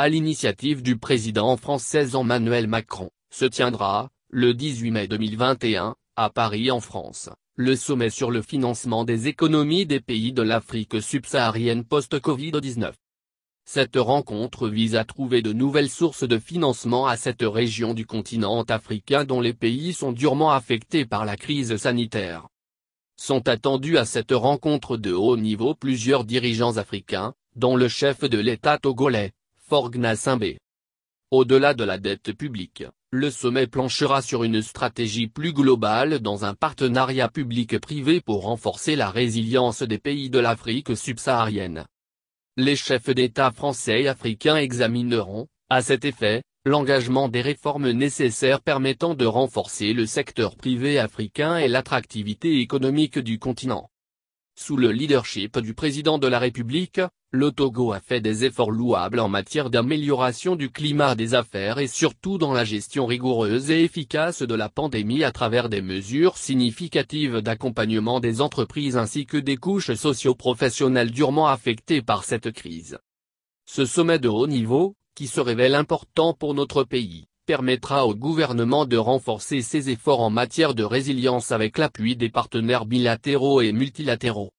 à l'initiative du président français Emmanuel Macron, se tiendra, le 18 mai 2021, à Paris en France, le sommet sur le financement des économies des pays de l'Afrique subsaharienne post-Covid-19. Cette rencontre vise à trouver de nouvelles sources de financement à cette région du continent africain dont les pays sont durement affectés par la crise sanitaire. Sont attendus à cette rencontre de haut niveau plusieurs dirigeants africains, dont le chef de l'État togolais, au-delà de la dette publique, le sommet planchera sur une stratégie plus globale dans un partenariat public-privé pour renforcer la résilience des pays de l'Afrique subsaharienne. Les chefs d'État français et africains examineront, à cet effet, l'engagement des réformes nécessaires permettant de renforcer le secteur privé africain et l'attractivité économique du continent. Sous le leadership du président de la République, le Togo a fait des efforts louables en matière d'amélioration du climat des affaires et surtout dans la gestion rigoureuse et efficace de la pandémie à travers des mesures significatives d'accompagnement des entreprises ainsi que des couches socio-professionnelles durement affectées par cette crise. Ce sommet de haut niveau, qui se révèle important pour notre pays, permettra au gouvernement de renforcer ses efforts en matière de résilience avec l'appui des partenaires bilatéraux et multilatéraux.